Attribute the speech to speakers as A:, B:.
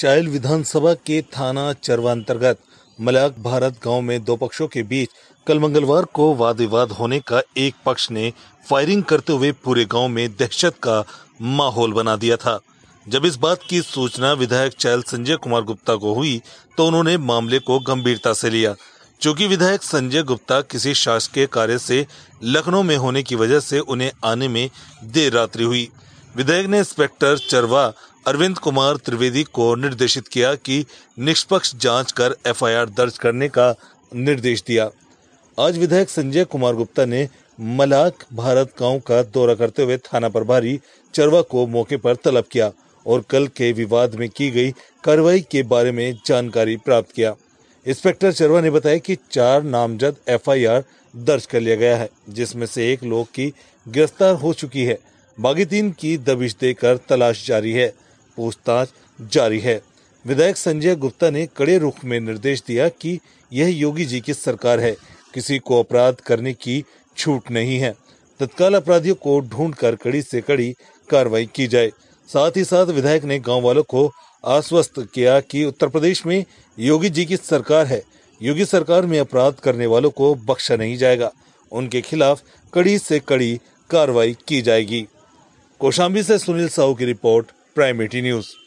A: चायल विधानसभा के थाना चरवा अंतर्गत मलाक भारत गांव में दो पक्षों के बीच कल मंगलवार को वाद विवाद होने का एक पक्ष ने फायरिंग करते हुए पूरे गांव में दहशत का माहौल बना दिया था जब इस बात की सूचना विधायक चायल संजय कुमार गुप्ता को हुई तो उन्होंने मामले को गंभीरता से लिया चूंकि विधायक संजय गुप्ता किसी शासकीय कार्य से लखनऊ में होने की वजह से उन्हें आने में देर रात्रि हुई विधेयक ने इंस्पेक्टर चरवा अरविंद कुमार त्रिवेदी को निर्देशित किया कि निष्पक्ष जांच कर एफआईआर दर्ज करने का निर्देश दिया आज विधायक संजय कुमार गुप्ता ने मलाक भारत गांव का दौरा करते हुए थाना प्रभारी चरवा को मौके पर तलब किया और कल के विवाद में की गई कार्रवाई के बारे में जानकारी प्राप्त किया इंस्पेक्टर चरवा ने बताया कि चार नामजद एफआईआर दर्ज कर लिया गया है जिसमें से एक लोग की गिरफ्तार हो चुकी है बागीन की दबिश देकर तलाश जारी है पूछताछ जारी है विधायक संजय गुप्ता ने कड़े रुख में निर्देश दिया कि यह योगी जी की सरकार है किसी को अपराध करने की छूट नहीं है तत्काल अपराधियों को ढूंढ कर कड़ी से कड़ी कार्रवाई की जाए साथ ही साथ विधायक ने गांव वालों को आश्वस्त किया कि उत्तर प्रदेश में योगी जी की सरकार है योगी सरकार में अपराध करने वालों को बख्शा नहीं जाएगा उनके खिलाफ कड़ी से कड़ी कार्रवाई की जाएगी कोशाम्बी से सुनील साहू की रिपोर्ट प्राइम न्यूज